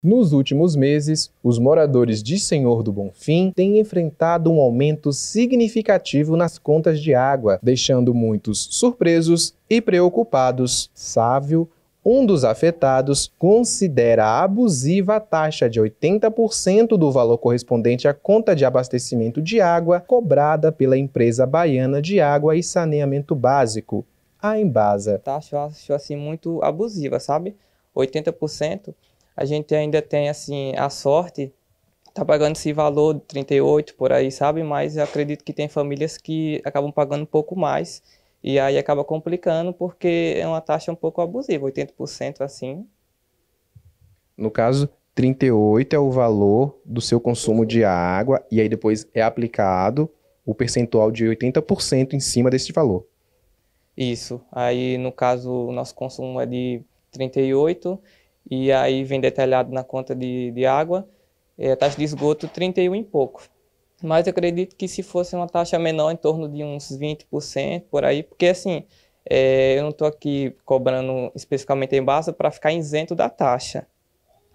Nos últimos meses, os moradores de Senhor do Bonfim têm enfrentado um aumento significativo nas contas de água, deixando muitos surpresos e preocupados. Sávio, um dos afetados, considera abusiva a taxa de 80% do valor correspondente à conta de abastecimento de água cobrada pela empresa baiana de água e saneamento básico, a Embasa. Taxa tá, achou, achou assim muito abusiva, sabe? 80% a gente ainda tem assim a sorte tá pagando esse valor de 38 por aí, sabe? Mas eu acredito que tem famílias que acabam pagando um pouco mais e aí acaba complicando porque é uma taxa um pouco abusiva, 80% assim. No caso, 38 é o valor do seu consumo de água e aí depois é aplicado o percentual de 80% em cima desse valor. Isso. Aí, no caso, o nosso consumo é de 38 e aí vem detalhado na conta de, de água, é, taxa de esgoto 31 e pouco. Mas eu acredito que se fosse uma taxa menor, em torno de uns 20% por aí, porque assim, é, eu não estou aqui cobrando especificamente em Barça para ficar isento da taxa.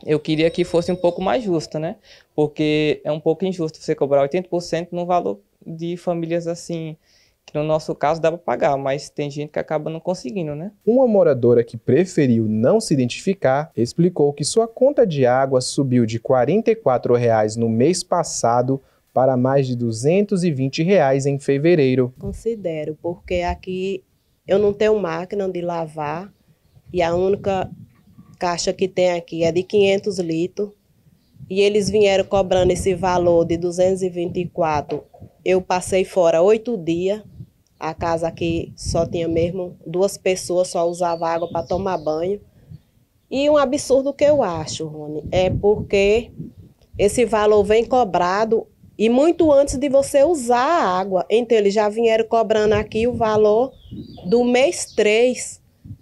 Eu queria que fosse um pouco mais justa, né? Porque é um pouco injusto você cobrar 80% no valor de famílias assim, que no nosso caso dá para pagar, mas tem gente que acaba não conseguindo, né? Uma moradora que preferiu não se identificar explicou que sua conta de água subiu de R$ 44 reais no mês passado para mais de R$ 220,00 reais em fevereiro. Considero, porque aqui eu não tenho máquina de lavar e a única caixa que tem aqui é de 500 litros. E eles vieram cobrando esse valor de 224. Eu passei fora oito dias a casa aqui só tinha mesmo duas pessoas, só usava água para tomar banho. E um absurdo que eu acho, Rony, é porque esse valor vem cobrado e muito antes de você usar a água. Então, eles já vieram cobrando aqui o valor do mês 3.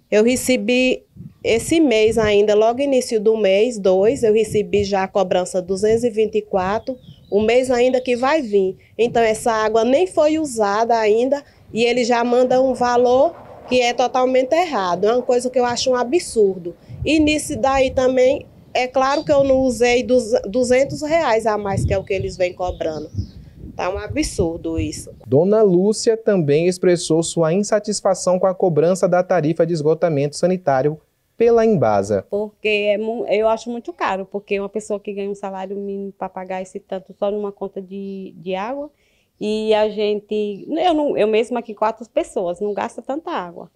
Eu recebi esse mês ainda, logo início do mês 2, eu recebi já a cobrança 224, o mês ainda que vai vir. Então, essa água nem foi usada ainda e ele já manda um valor que é totalmente errado. É uma coisa que eu acho um absurdo. E nisso daí também, é claro que eu não usei 200 reais a mais, que é o que eles vêm cobrando. Tá um absurdo isso. Dona Lúcia também expressou sua insatisfação com a cobrança da tarifa de esgotamento sanitário pela Embasa. Porque é, eu acho muito caro, porque uma pessoa que ganha um salário mínimo para pagar esse tanto só numa conta de, de água, e a gente, eu, não, eu mesmo aqui quatro pessoas, não gasta tanta água.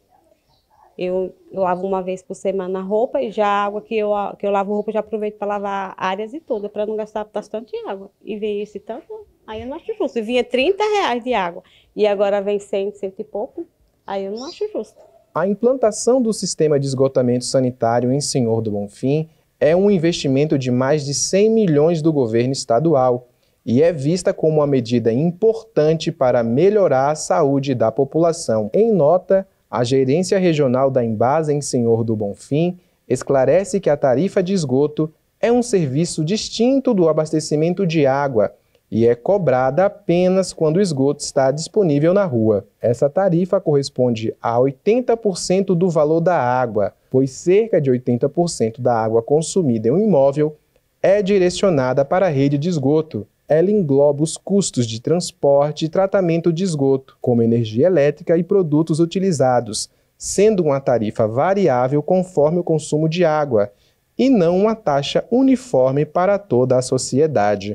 Eu, eu lavo uma vez por semana a roupa e já a água que eu, que eu lavo roupa eu já aproveito para lavar áreas e toda, para não gastar bastante água. E vem esse tanto, aí eu não acho justo. E vinha 30 reais de água e agora vem cento cento e pouco, aí eu não acho justo. A implantação do sistema de esgotamento sanitário em Senhor do Bonfim é um investimento de mais de 100 milhões do governo estadual e é vista como uma medida importante para melhorar a saúde da população. Em nota, a Gerência Regional da Embasa em Senhor do Bonfim esclarece que a tarifa de esgoto é um serviço distinto do abastecimento de água e é cobrada apenas quando o esgoto está disponível na rua. Essa tarifa corresponde a 80% do valor da água, pois cerca de 80% da água consumida em um imóvel é direcionada para a rede de esgoto, ela engloba os custos de transporte e tratamento de esgoto, como energia elétrica e produtos utilizados, sendo uma tarifa variável conforme o consumo de água, e não uma taxa uniforme para toda a sociedade.